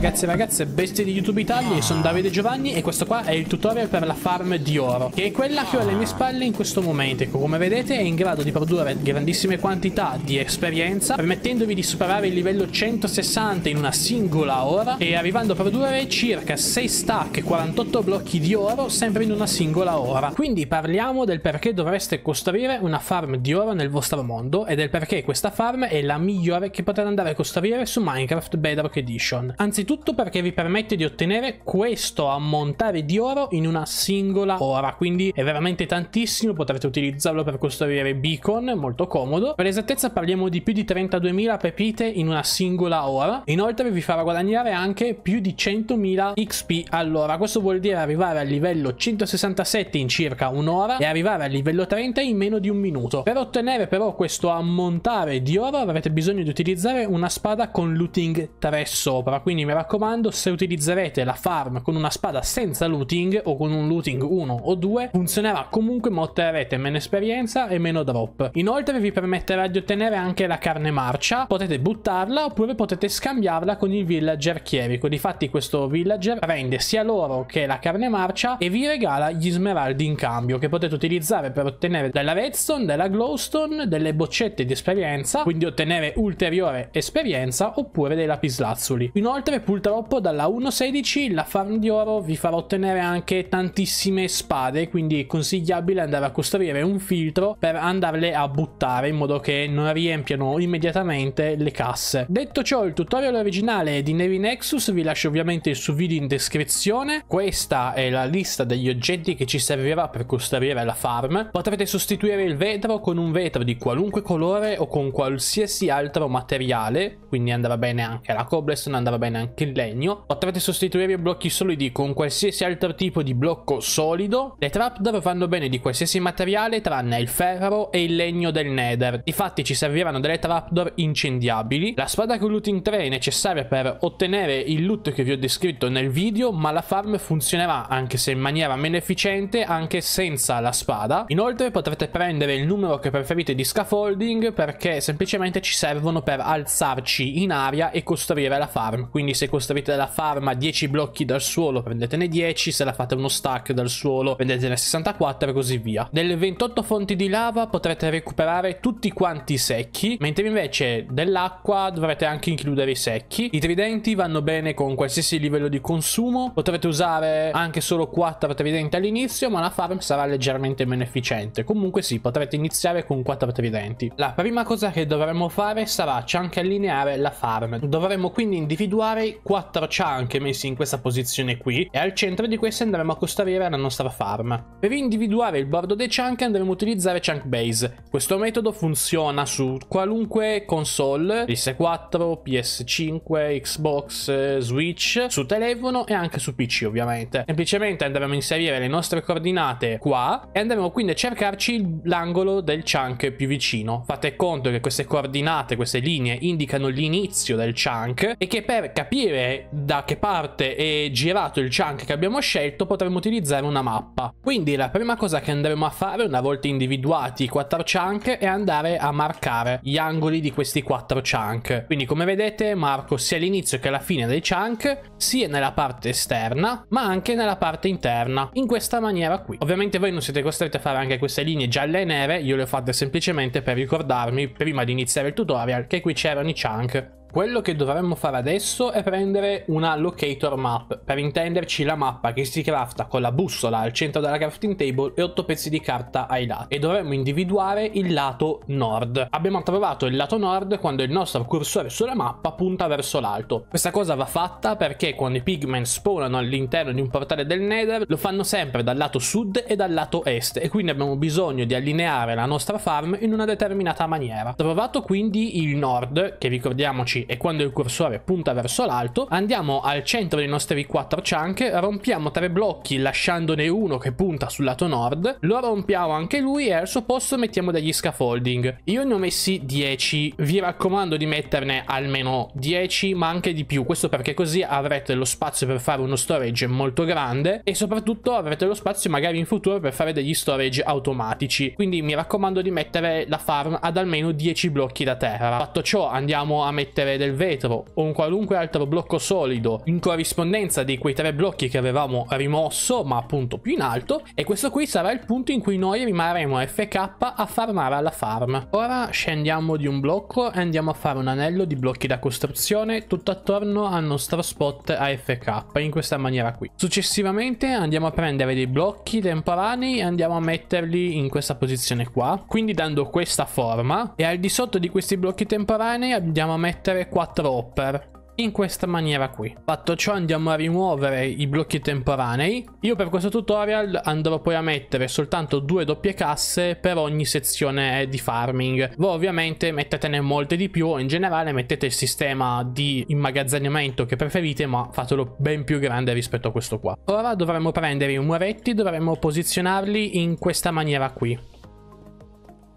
ragazzi e ragazze, bestie di YouTube Italia, io sono Davide Giovanni e questo qua è il tutorial per la farm di oro, che è quella che ho alle mie spalle in questo momento e ecco, come vedete è in grado di produrre grandissime quantità di esperienza, permettendovi di superare il livello 160 in una singola ora e arrivando a produrre circa 6 stack e 48 blocchi di oro sempre in una singola ora. Quindi parliamo del perché dovreste costruire una farm di oro nel vostro mondo e del perché questa farm è la migliore che potete andare a costruire su Minecraft Bedrock Edition. Anzitutto Innanzitutto perché vi permette di ottenere questo ammontare di oro in una singola ora, quindi è veramente tantissimo, potrete utilizzarlo per costruire beacon, molto comodo. Per esattezza parliamo di più di 32.000 pepite in una singola ora, inoltre vi farà guadagnare anche più di 100.000 XP all'ora, questo vuol dire arrivare al livello 167 in circa un'ora e arrivare al livello 30 in meno di un minuto. Per ottenere però questo ammontare di oro avrete bisogno di utilizzare una spada con looting 3 sopra, quindi mi raccomando, se utilizzerete la farm con una spada senza looting o con un looting 1 o 2, funzionerà comunque ma otterrete meno esperienza e meno drop. Inoltre vi permetterà di ottenere anche la carne marcia, potete buttarla oppure potete scambiarla con il villager chierico. Difatti questo villager prende sia l'oro che la carne marcia e vi regala gli smeraldi in cambio che potete utilizzare per ottenere della redstone, della glowstone, delle boccette di esperienza, quindi ottenere ulteriore esperienza oppure dei lapislazzuli. Inoltre purtroppo dalla 1.16 la farm di oro vi farà ottenere anche tantissime spade, quindi è consigliabile andare a costruire un filtro per andarle a buttare in modo che non riempiano immediatamente le casse. Detto ciò, il tutorial originale di Navy Nexus vi lascio ovviamente il suo video in descrizione. Questa è la lista degli oggetti che ci servirà per costruire la farm. Potrete sostituire il vetro con un vetro di qualunque colore o con qualsiasi altro materiale, quindi andrà bene anche la cobblestone, andrà bene anche che il legno. Potrete sostituire i blocchi solidi con qualsiasi altro tipo di blocco solido. Le trapdoor vanno bene di qualsiasi materiale tranne il ferro e il legno del nether. Difatti ci serviranno delle trapdoor incendiabili. La spada con looting 3 è necessaria per ottenere il loot che vi ho descritto nel video, ma la farm funzionerà anche se in maniera meno efficiente anche senza la spada. Inoltre potrete prendere il numero che preferite di scaffolding perché semplicemente ci servono per alzarci in aria e costruire la farm. Quindi se costruite la farma 10 blocchi dal suolo prendetene 10, se la fate uno stack dal suolo prendetene 64 e così via. Delle 28 fonti di lava potrete recuperare tutti quanti i secchi, mentre invece dell'acqua dovrete anche includere i secchi. I tridenti vanno bene con qualsiasi livello di consumo, potrete usare anche solo 4 tridenti all'inizio, ma la farm sarà leggermente meno efficiente. Comunque sì, potrete iniziare con 4 tridenti. La prima cosa che dovremo fare sarà c'è anche allineare la farm. Dovremo quindi individuare quattro chunk messi in questa posizione qui e al centro di queste andremo a costruire la nostra farm. Per individuare il bordo dei chunk andremo a utilizzare chunk base. Questo metodo funziona su qualunque console, PS4, PS5, Xbox, eh, Switch, su telefono e anche su PC ovviamente. Semplicemente andremo a inserire le nostre coordinate qua e andremo quindi a cercarci l'angolo del chunk più vicino. Fate conto che queste coordinate, queste linee indicano l'inizio del chunk e che per capire capire da che parte è girato il chunk che abbiamo scelto potremo utilizzare una mappa. Quindi la prima cosa che andremo a fare una volta individuati i quattro chunk è andare a marcare gli angoli di questi quattro chunk. Quindi come vedete marco sia l'inizio che la fine dei chunk, sia nella parte esterna ma anche nella parte interna, in questa maniera qui. Ovviamente voi non siete costretti a fare anche queste linee gialle e nere, io le ho fatte semplicemente per ricordarmi prima di iniziare il tutorial che qui c'erano i chunk quello che dovremmo fare adesso è prendere una locator map, per intenderci la mappa che si crafta con la bussola al centro della crafting table e 8 pezzi di carta ai lati, e dovremmo individuare il lato nord. Abbiamo trovato il lato nord quando il nostro cursore sulla mappa punta verso l'alto. Questa cosa va fatta perché quando i pigmen spawnano all'interno di un portale del nether lo fanno sempre dal lato sud e dal lato est e quindi abbiamo bisogno di allineare la nostra farm in una determinata maniera. Trovato quindi il nord, che ricordiamoci 10 e quando il cursore punta verso l'alto, andiamo al centro dei nostri 4 chunk, rompiamo tre blocchi lasciandone uno che punta sul lato nord, lo rompiamo anche lui e al suo posto mettiamo degli scaffolding. Io ne ho messi 10, vi raccomando di metterne almeno 10 ma anche di più, questo perché così avrete lo spazio per fare uno storage molto grande e soprattutto avrete lo spazio magari in futuro per fare degli storage automatici, quindi mi raccomando di mettere la farm ad almeno 10 blocchi da terra. Fatto ciò andiamo a mettere polvere, del vetro o un qualunque altro blocco solido in corrispondenza di quei tre blocchi che avevamo rimosso, ma appunto più in alto, e questo qui sarà il punto in cui noi rimarremo FK a farmare alla farm. Ora scendiamo di un blocco e andiamo a fare un anello di blocchi da costruzione tutto attorno al nostro spot AFK, in questa maniera qui. Successivamente andiamo a prendere dei blocchi temporanei e andiamo a metterli in questa posizione qua, quindi dando questa forma, e al di sotto di questi blocchi temporanei andiamo a mettere mettere 4 hopper in questa maniera qui. Fatto ciò andiamo a rimuovere i blocchi temporanei. Io per questo tutorial andrò poi a mettere soltanto due doppie casse per ogni sezione di farming. Voi ovviamente mettetene molte di più in generale mettete il sistema di immagazzinamento che preferite ma fatelo ben più grande rispetto a questo qua. Ora dovremmo prendere i muretti, dovremmo posizionarli in questa maniera qui.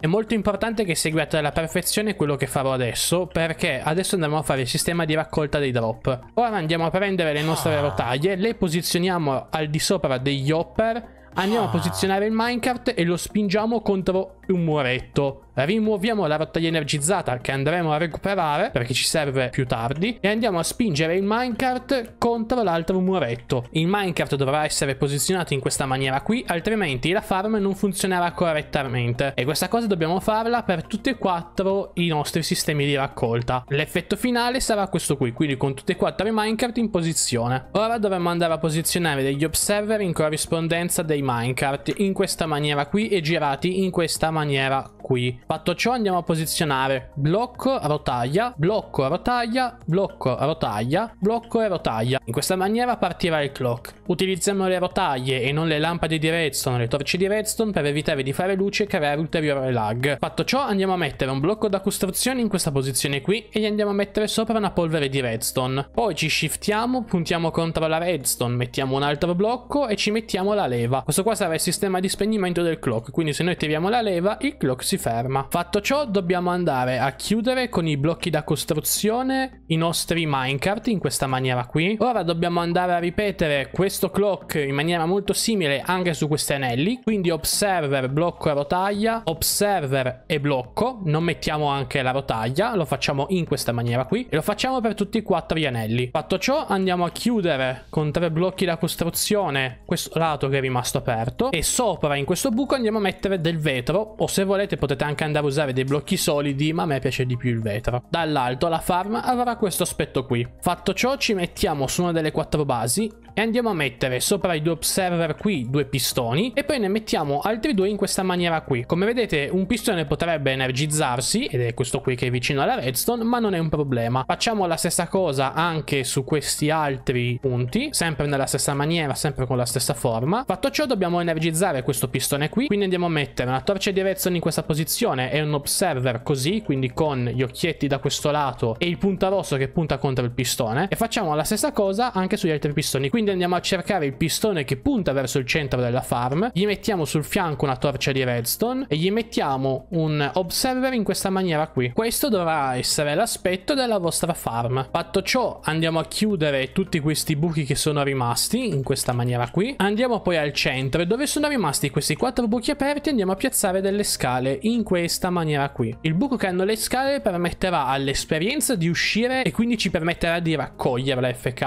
È molto importante che seguiate alla perfezione quello che farò adesso, perché adesso andremo a fare il sistema di raccolta dei drop. Ora andiamo a prendere le nostre ah. rotaie, le posizioniamo al di sopra degli hopper, andiamo a ah. posizionare il minecart e lo spingiamo contro più un muretto. Rimuoviamo la rottaglia energizzata che andremo a recuperare perché ci serve più tardi e andiamo a spingere il minecart contro l'altro muretto. Il minecart dovrà essere posizionato in questa maniera qui altrimenti la farm non funzionerà correttamente e questa cosa dobbiamo farla per tutti e quattro i nostri sistemi di raccolta. L'effetto finale sarà questo qui, quindi con tutti e quattro i minecart in posizione. Ora dovremmo andare a posizionare degli observer in corrispondenza dei minecart in questa maniera qui e girati in questa maniera maniera qui. Fatto ciò andiamo a posizionare blocco, rotaia, blocco, rotaia, blocco, rotaia, blocco e rotaia. In questa maniera partirà il clock. Utilizziamo le rotaie e non le lampade di redstone, le torce di redstone per evitare di fare luce e creare ulteriore lag. Fatto ciò andiamo a mettere un blocco da costruzione in questa posizione qui e gli andiamo a mettere sopra una polvere di redstone. Poi ci shiftiamo, puntiamo contro la redstone, mettiamo un altro blocco e ci mettiamo la leva. Questo qua sarà il sistema di spegnimento del clock, quindi se noi tiriamo la leva il clock si si ferma. Fatto ciò dobbiamo andare a chiudere con i blocchi da costruzione i nostri minecart in questa maniera qui. Ora dobbiamo andare a ripetere questo clock in maniera molto simile anche su questi anelli. Quindi observer, blocco e rotaia, observer e blocco. Non mettiamo anche la rotaia, lo facciamo in questa maniera qui. E lo facciamo per tutti e quattro gli anelli. Fatto ciò andiamo a chiudere con tre blocchi da costruzione questo lato che è rimasto aperto. E sopra in questo buco andiamo a mettere del vetro o se volete potete anche andare a usare dei blocchi solidi, ma a me piace di più il vetro. Dall'alto la farm avrà questo aspetto qui. Fatto ciò ci mettiamo su una delle quattro basi, e andiamo a mettere sopra i due observer qui due pistoni e poi ne mettiamo altri due in questa maniera qui. Come vedete un pistone potrebbe energizzarsi ed è questo qui che è vicino alla redstone ma non è un problema. Facciamo la stessa cosa anche su questi altri punti sempre nella stessa maniera sempre con la stessa forma. Fatto ciò dobbiamo energizzare questo pistone qui quindi andiamo a mettere una torcia di redstone in questa posizione e un observer così quindi con gli occhietti da questo lato e il punta rosso che punta contro il pistone e facciamo la stessa cosa anche sugli altri pistoni qui quindi andiamo a cercare il pistone che punta verso il centro della farm, gli mettiamo sul fianco una torcia di redstone e gli mettiamo un observer in questa maniera qui. Questo dovrà essere l'aspetto della vostra farm. Fatto ciò andiamo a chiudere tutti questi buchi che sono rimasti in questa maniera qui. Andiamo poi al centro dove sono rimasti questi quattro buchi aperti andiamo a piazzare delle scale in questa maniera qui. Il buco che hanno le scale permetterà all'esperienza di uscire e quindi ci permetterà di raccogliere la FK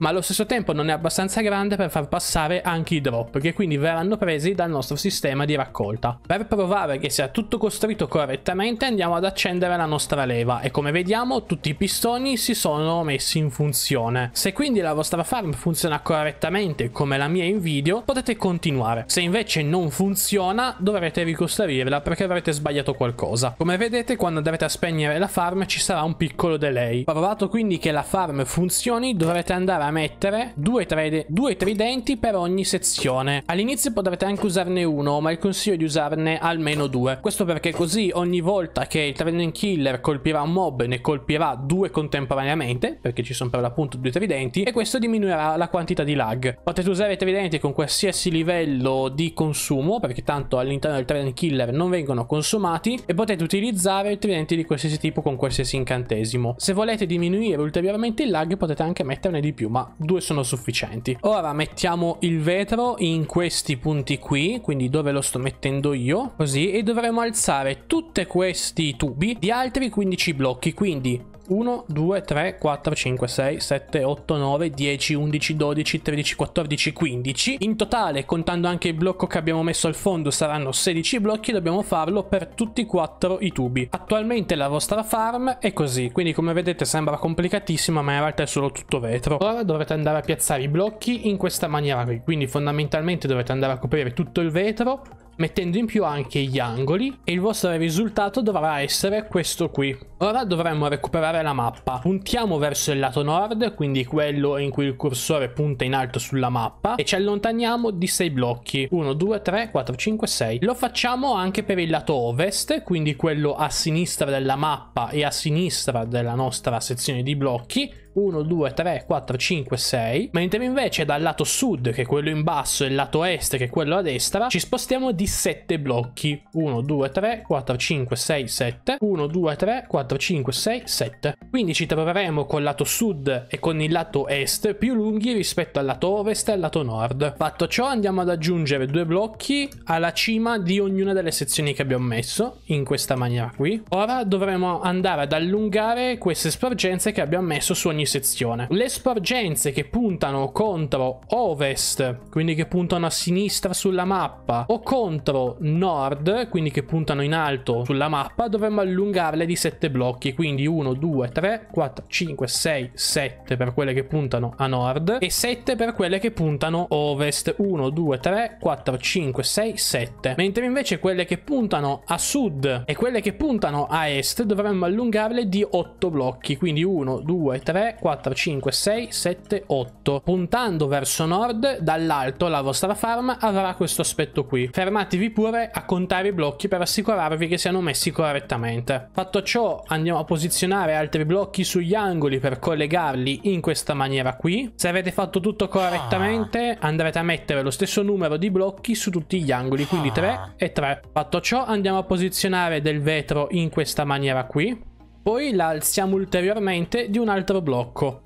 ma allo stesso tempo non è abbastanza grande per far passare anche i drop, che quindi verranno presi dal nostro sistema di raccolta. Per provare che sia tutto costruito correttamente andiamo ad accendere la nostra leva e come vediamo tutti i pistoni si sono messi in funzione. Se quindi la vostra farm funziona correttamente come la mia in video potete continuare, se invece non funziona dovrete ricostruirla perché avrete sbagliato qualcosa. Come vedete quando andrete a spegnere la farm ci sarà un piccolo delay. Provato quindi che la farm funzioni dovrete andare a mettere due tre, due tridenti per ogni sezione. All'inizio potrete anche usarne uno, ma il consiglio è di usarne almeno due. Questo perché così ogni volta che il trident killer colpirà un mob ne colpirà due contemporaneamente, perché ci sono per l'appunto due tridenti, e questo diminuirà la quantità di lag. Potete usare i tridenti con qualsiasi livello di consumo, perché tanto all'interno del trident killer non vengono consumati, e potete utilizzare i tridenti di qualsiasi tipo con qualsiasi incantesimo. Se volete diminuire ulteriormente il lag potete anche metterne di più, ma due sono sufficienti sufficienti. Ora mettiamo il vetro in questi punti qui, quindi dove lo sto mettendo io, così, e dovremo alzare tutti questi tubi di altri 15 blocchi, quindi 1, 2, 3, 4, 5, 6, 7, 8, 9, 10, 11, 12, 13, 14, 15. In totale, contando anche il blocco che abbiamo messo al fondo, saranno 16 blocchi dobbiamo farlo per tutti e quattro i tubi. Attualmente la vostra farm è così, quindi come vedete sembra complicatissima, ma in realtà è solo tutto vetro. Ora dovrete andare a piazzare i blocchi in questa maniera qui, quindi fondamentalmente dovete andare a coprire tutto il vetro, mettendo in più anche gli angoli e il vostro risultato dovrà essere questo qui. Ora dovremmo recuperare la mappa. Puntiamo verso il lato nord, quindi quello in cui il cursore punta in alto sulla mappa e ci allontaniamo di 6 blocchi. 1, 2, 3, 4, 5, 6. Lo facciamo anche per il lato ovest, quindi quello a sinistra della mappa e a sinistra della nostra sezione di blocchi 1, 2, 3, 4, 5, 6. Mentre invece dal lato sud, che è quello in basso, e il lato est, che è quello a destra, ci spostiamo di 7 blocchi. 1, 2, 3, 4, 5, 6, 7. 1, 2, 3, 4, 5, 6, 7. Quindi ci troveremo col lato sud e con il lato est più lunghi rispetto al lato ovest e al lato nord. Fatto ciò andiamo ad aggiungere due blocchi alla cima di ognuna delle sezioni che abbiamo messo, in questa maniera qui. Ora dovremo andare ad allungare queste sporgenze che abbiamo messo su ogni sezione. Le sporgenze che puntano contro ovest, quindi che puntano a sinistra sulla mappa, o contro nord, quindi che puntano in alto sulla mappa, dovremmo allungarle di 7 blocchi, quindi 1, 2, 3, 4, 5, 6, 7 per quelle che puntano a nord e 7 per quelle che puntano ovest, 1, 2, 3, 4, 5, 6, 7. Mentre invece quelle che puntano a sud e quelle che puntano a est dovremmo allungarle di 8 blocchi, quindi 1, 2, 3, 4, 5, 6, 7, 8. Puntando verso nord, dall'alto la vostra farm avrà questo aspetto qui. Fermatevi pure a contare i blocchi per assicurarvi che siano messi correttamente. Fatto ciò andiamo a posizionare altri blocchi sugli angoli per collegarli in questa maniera qui. Se avete fatto tutto ah. correttamente andrete a mettere lo stesso numero di blocchi su tutti gli angoli, quindi 3 ah. e 3. Fatto ciò andiamo a posizionare del vetro in questa maniera qui. Poi la alziamo ulteriormente di un altro blocco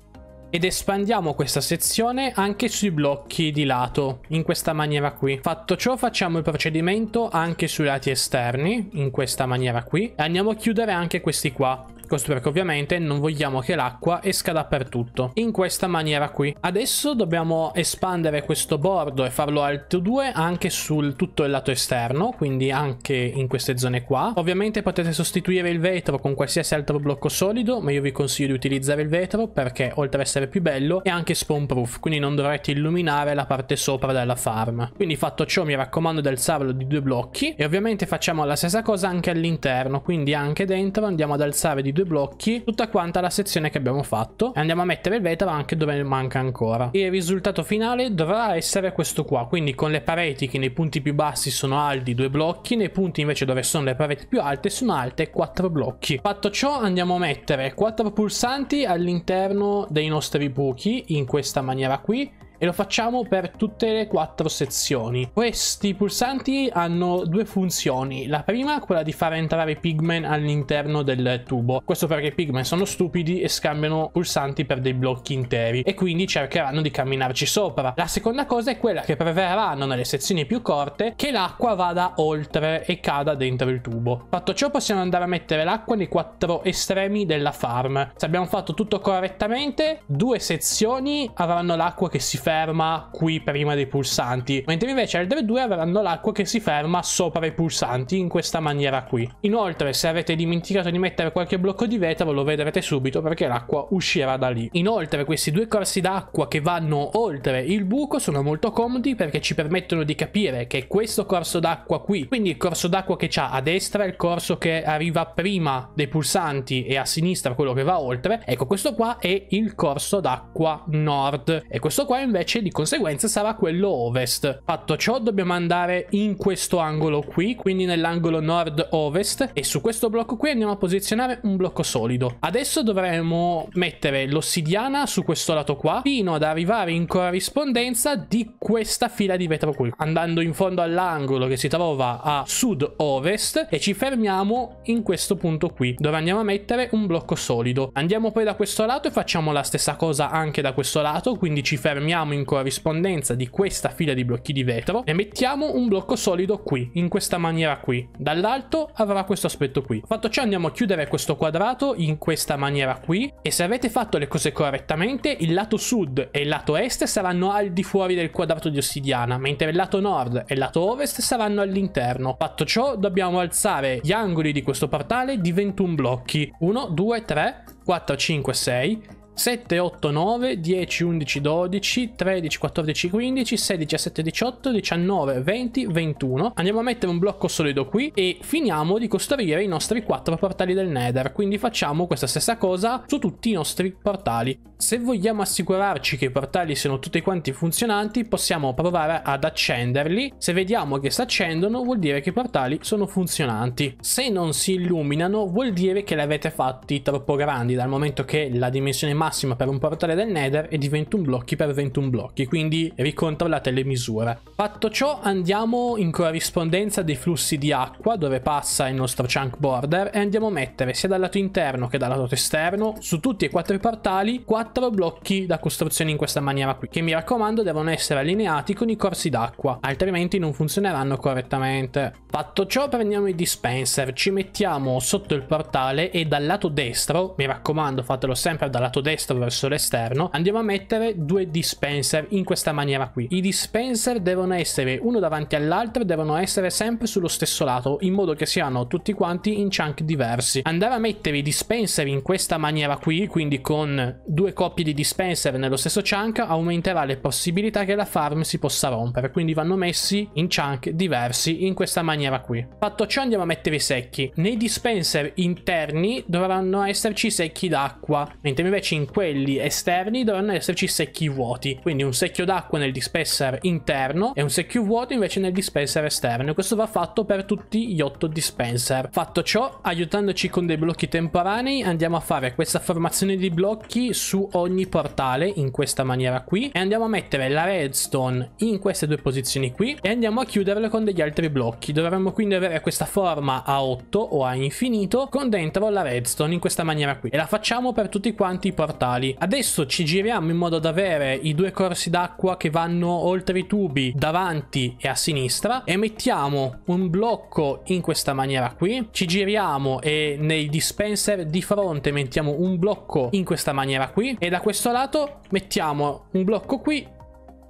ed espandiamo questa sezione anche sui blocchi di lato, in questa maniera qui. Fatto ciò facciamo il procedimento anche sui lati esterni, in questa maniera qui, e andiamo a chiudere anche questi qua. Questo perché ovviamente non vogliamo che l'acqua esca dappertutto, in questa maniera qui. Adesso dobbiamo espandere questo bordo e farlo alto 2 anche sul tutto il lato esterno, quindi anche in queste zone qua. Ovviamente potete sostituire il vetro con qualsiasi altro blocco solido, ma io vi consiglio di utilizzare il vetro perché oltre ad essere più bello è anche spawn proof, quindi non dovrete illuminare la parte sopra della farm. Quindi fatto ciò mi raccomando di alzarlo di due blocchi e ovviamente facciamo la stessa cosa anche all'interno, quindi anche dentro andiamo ad alzare di due blocchi tutta quanta la sezione che abbiamo fatto e andiamo a mettere il vetro anche dove manca ancora. Il risultato finale dovrà essere questo qua, quindi con le pareti che nei punti più bassi sono alti due blocchi, nei punti invece dove sono le pareti più alte sono alte quattro blocchi. Fatto ciò andiamo a mettere quattro pulsanti all'interno dei nostri buchi in questa maniera qui e lo facciamo per tutte le quattro sezioni. Questi pulsanti hanno due funzioni. La prima quella di far entrare i pigmen all'interno del tubo. Questo perché i pigmen sono stupidi e scambiano pulsanti per dei blocchi interi e quindi cercheranno di camminarci sopra. La seconda cosa è quella che preveranno nelle sezioni più corte che l'acqua vada oltre e cada dentro il tubo. Fatto ciò possiamo andare a mettere l'acqua nei quattro estremi della farm. Se abbiamo fatto tutto correttamente, due sezioni avranno l'acqua che si ferma ferma qui prima dei pulsanti, mentre invece le altre due avranno l'acqua che si ferma sopra i pulsanti in questa maniera qui. Inoltre se avete dimenticato di mettere qualche blocco di vetro lo vedrete subito perché l'acqua uscirà da lì. Inoltre questi due corsi d'acqua che vanno oltre il buco sono molto comodi perché ci permettono di capire che questo corso d'acqua qui, quindi il corso d'acqua che c'ha a destra è il corso che arriva prima dei pulsanti e a sinistra quello che va oltre, ecco questo qua è il corso d'acqua nord e questo qua invece invece di conseguenza sarà quello ovest. Fatto ciò dobbiamo andare in questo angolo qui, quindi nell'angolo nord-ovest e su questo blocco qui andiamo a posizionare un blocco solido. Adesso dovremo mettere l'ossidiana su questo lato qua fino ad arrivare in corrispondenza di questa fila di vetro qui, andando in fondo all'angolo che si trova a sud-ovest e ci fermiamo in questo punto qui dove andiamo a mettere un blocco solido. Andiamo poi da questo lato e facciamo la stessa cosa anche da questo lato, quindi ci fermiamo andiamo in corrispondenza di questa fila di blocchi di vetro e mettiamo un blocco solido qui, in questa maniera qui. Dall'alto avrà questo aspetto qui. Fatto ciò andiamo a chiudere questo quadrato in questa maniera qui e se avete fatto le cose correttamente il lato sud e il lato est saranno al di fuori del quadrato di ossidiana mentre il lato nord e il lato ovest saranno all'interno. Fatto ciò dobbiamo alzare gli angoli di questo portale di 21 blocchi. 1, 2, 3, 4, 5, 6 7, 8, 9, 10, 11, 12, 13, 14, 15, 16, 17, 18, 19, 20, 21. Andiamo a mettere un blocco solido qui e finiamo di costruire i nostri 4 portali del Nether. Quindi facciamo questa stessa cosa su tutti i nostri portali. Se vogliamo assicurarci che i portali siano tutti quanti funzionanti, possiamo provare ad accenderli. Se vediamo che si accendono, vuol dire che i portali sono funzionanti. Se non si illuminano, vuol dire che li avete fatti troppo grandi, dal momento che la dimensione massima per un portale del Nether è di 21 blocchi per 21 blocchi, quindi ricontrollate le misure. Fatto ciò andiamo in corrispondenza dei flussi di acqua dove passa il nostro chunk border e andiamo a mettere sia dal lato interno che dal lato esterno su tutti e quattro i portali 4 blocchi da costruzione in questa maniera qui, che mi raccomando devono essere allineati con i corsi d'acqua, altrimenti non funzioneranno correttamente. Fatto ciò prendiamo i dispenser, ci mettiamo sotto il portale e dal lato destro, mi raccomando fatelo sempre dal lato destro, destro verso l'esterno andiamo a mettere due dispenser in questa maniera qui i dispenser devono essere uno davanti all'altro devono essere sempre sullo stesso lato in modo che siano tutti quanti in chunk diversi andare a mettere i dispenser in questa maniera qui quindi con due coppie di dispenser nello stesso chunk aumenterà le possibilità che la farm si possa rompere quindi vanno messi in chunk diversi in questa maniera qui fatto ciò andiamo a mettere i secchi nei dispenser interni dovranno esserci secchi d'acqua mentre invece in in quelli esterni dovranno esserci secchi vuoti, quindi un secchio d'acqua nel dispenser interno e un secchio vuoto invece nel dispenser esterno. E questo va fatto per tutti gli 8 dispenser. Fatto ciò, aiutandoci con dei blocchi temporanei, andiamo a fare questa formazione di blocchi su ogni portale in questa maniera qui e andiamo a mettere la redstone in queste due posizioni qui e andiamo a chiuderle con degli altri blocchi. Dovremmo quindi avere questa forma a 8 o a infinito con dentro la redstone in questa maniera qui e la facciamo per tutti quanti i portali portali. Adesso ci giriamo in modo da avere i due corsi d'acqua che vanno oltre i tubi davanti e a sinistra e mettiamo un blocco in questa maniera qui. Ci giriamo e nei dispenser di fronte mettiamo un blocco in questa maniera qui e da questo lato mettiamo un blocco qui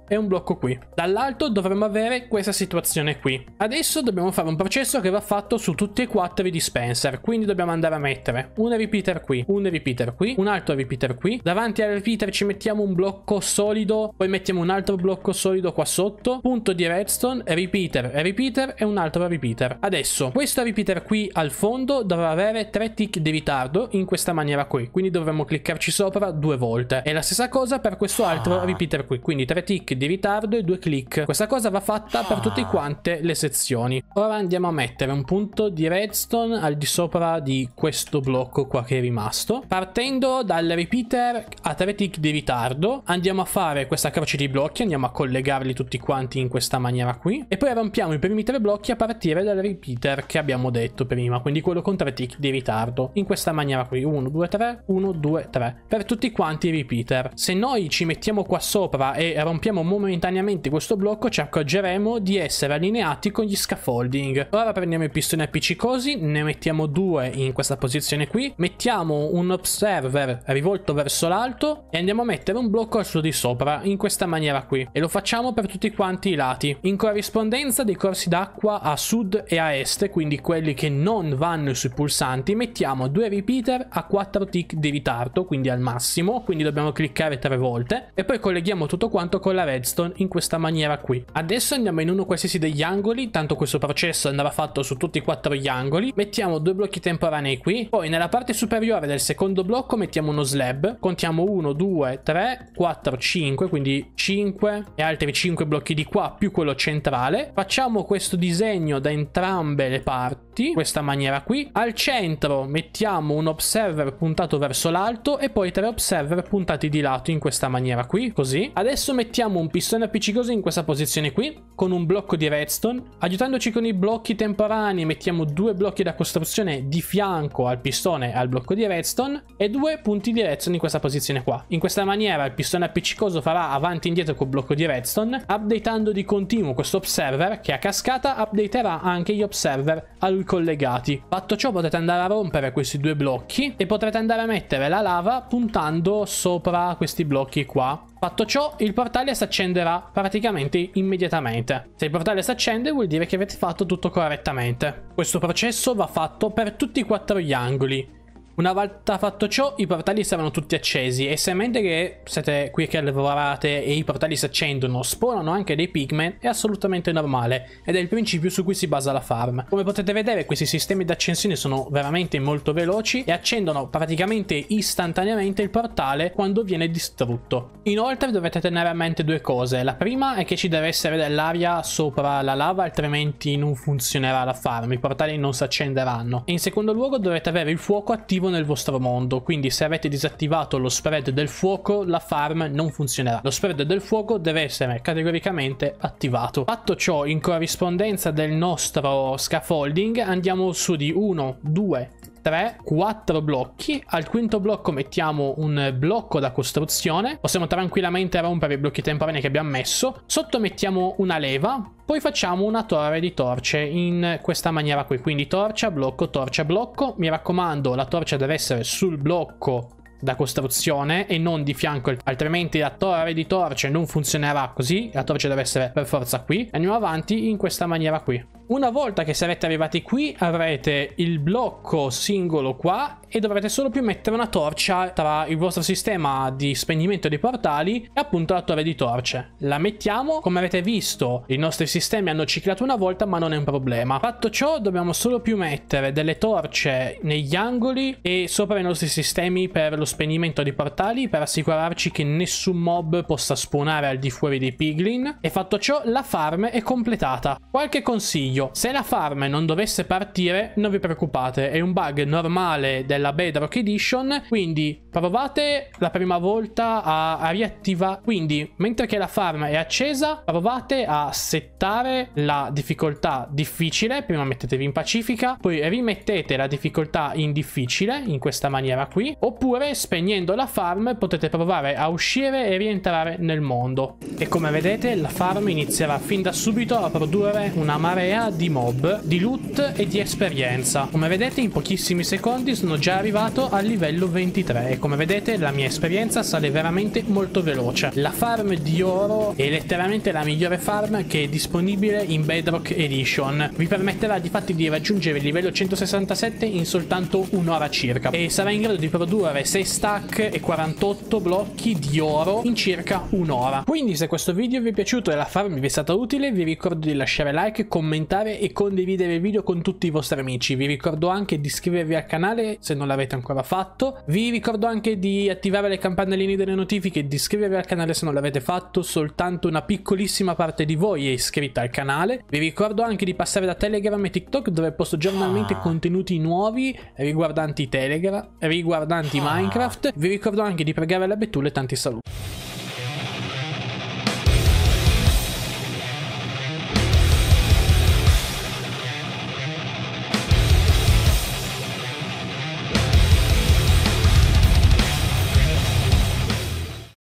e un blocco qui. Dall'alto dovremmo avere questa situazione qui. Adesso dobbiamo fare un processo che va fatto su tutti e quattro i dispenser, quindi dobbiamo andare a mettere un repeater qui, un repeater qui, un altro repeater qui. Davanti al repeater ci mettiamo un blocco solido, poi mettiamo un altro blocco solido qua sotto, punto di redstone, repeater, repeater e un altro repeater. Adesso, questo repeater qui al fondo dovrà avere tre tick di ritardo in questa maniera qui, quindi dovremmo cliccarci sopra due volte. E la stessa cosa per questo altro ah. repeater qui, quindi tre tick secondi di ritardo e due click. Questa cosa va fatta per tutte ah. quante le sezioni. Ora andiamo a mettere un punto di redstone al di sopra di questo blocco qua che è rimasto. Partendo dal repeater a 3 tick di ritardo andiamo a fare questa croce di blocchi, andiamo a collegarli tutti quanti in questa maniera qui e poi rompiamo i primi tre blocchi a partire dal repeater che abbiamo detto prima, quindi quello con 3 tick di ritardo. In questa maniera qui 1, 2, 3, 1, 2, 3 per tutti quanti i repeater. Se noi ci mettiamo qua sopra e rompiamo momentaneamente questo blocco ci accorgeremo di essere allineati con gli scaffolding. Ora prendiamo i pistoni appiccicosi, ne mettiamo due in questa posizione qui, mettiamo un observer rivolto verso l'alto e andiamo a mettere un blocco al suo di sopra, in questa maniera qui. E lo facciamo per tutti quanti i lati, in corrispondenza dei corsi d'acqua a sud e a est, quindi quelli che non vanno sui pulsanti, mettiamo due repeater a 4 tick di ritardo, quindi al massimo, quindi dobbiamo cliccare tre volte, e poi colleghiamo tutto quanto con la rete redstone in questa maniera qui. Adesso andiamo in uno qualsiasi degli angoli, tanto questo processo andrà fatto su tutti e quattro gli angoli, mettiamo due blocchi temporanei qui, poi nella parte superiore del secondo blocco mettiamo uno slab, contiamo 1, 2, 3, 4, 5, quindi 5 e altri 5 blocchi di qua più quello centrale, facciamo questo disegno da entrambe le parti, questa maniera qui, al centro mettiamo un observer puntato verso l'alto e poi tre observer puntati di lato in questa maniera qui, così. Adesso mettiamo un un pistone appiccicoso in questa posizione qui, con un blocco di redstone. Aiutandoci con i blocchi temporanei mettiamo due blocchi da costruzione di fianco al pistone e al blocco di redstone e due punti di redstone in questa posizione qua. In questa maniera il pistone appiccicoso farà avanti e indietro col blocco di redstone, updatando di continuo questo observer che a cascata updaterà anche gli observer a lui collegati. Fatto ciò potete andare a rompere questi due blocchi e potrete andare a mettere la lava puntando sopra questi blocchi qua Fatto ciò, il portale si accenderà praticamente immediatamente. Se il portale si accende vuol dire che avete fatto tutto correttamente. Questo processo va fatto per tutti e quattro gli angoli. Una volta fatto ciò, i portali saranno tutti accesi e se mente che siete qui che lavorate e i portali si accendono, spawnano anche dei pigmen, è assolutamente normale ed è il principio su cui si basa la farm. Come potete vedere questi sistemi di accensione sono veramente molto veloci e accendono praticamente istantaneamente il portale quando viene distrutto. Inoltre dovete tenere a mente due cose, la prima è che ci deve essere dell'aria sopra la lava altrimenti non funzionerà la farm, i portali non si accenderanno e in secondo luogo dovete avere il fuoco attivo attivo nel vostro mondo, quindi se avete disattivato lo spread del fuoco la farm non funzionerà. Lo spread del fuoco deve essere categoricamente attivato. Fatto ciò in corrispondenza del nostro scaffolding andiamo su di 1, 2, 3, 4 blocchi. Al quinto blocco mettiamo un blocco da costruzione. Possiamo tranquillamente rompere i blocchi temporanei che abbiamo messo. Sotto mettiamo una leva. Poi facciamo una torre di torce in questa maniera qui, quindi torcia, blocco, torcia, blocco. Mi raccomando, la torcia deve essere sul blocco da costruzione e non di fianco altrimenti la torre di torce non funzionerà così la torce deve essere per forza qui andiamo avanti in questa maniera qui una volta che sarete arrivati qui avrete il blocco singolo qua e dovrete solo più mettere una torcia tra il vostro sistema di spegnimento dei portali e appunto la torre di torce. La mettiamo, come avete visto i nostri sistemi hanno ciclato una volta ma non è un problema. Fatto ciò dobbiamo solo più mettere delle torce negli angoli e sopra i nostri sistemi per lo spegnimento dei portali per assicurarci che nessun mob possa spawnare al di fuori dei piglin e fatto ciò la farm è completata. Qualche consiglio meglio. Se la farm non dovesse partire, non vi preoccupate, è un bug normale della Bedrock Edition, quindi Provate la prima volta a, a riattivare. Quindi, mentre che la farm è accesa, provate a settare la difficoltà difficile. Prima mettetevi in pacifica, poi rimettete la difficoltà in difficile, in questa maniera qui. Oppure, spegnendo la farm, potete provare a uscire e rientrare nel mondo. E come vedete, la farm inizierà fin da subito a produrre una marea di mob, di loot e di esperienza. Come vedete, in pochissimi secondi sono già arrivato al livello 23. Come vedete la mia esperienza sale veramente molto veloce. La farm di oro è letteralmente la migliore farm che è disponibile in Bedrock Edition. Vi permetterà di fatti di raggiungere il livello 167 in soltanto un'ora circa e sarà in grado di produrre 6 stack e 48 blocchi di oro in circa un'ora. Quindi se questo video vi è piaciuto e la farm vi è stata utile vi ricordo di lasciare like, commentare e condividere il video con tutti i vostri amici. Vi ricordo anche di iscrivervi al canale se non l'avete ancora fatto. Vi ricordo anche anche di attivare le campanelline delle notifiche e di iscrivervi al canale se non l'avete fatto, soltanto una piccolissima parte di voi è iscritta al canale. Vi ricordo anche di passare da Telegram e TikTok dove posto giornalmente ah. contenuti nuovi riguardanti Telegram, riguardanti ah. Minecraft. Vi ricordo anche di pregare la Betulla tanti saluti.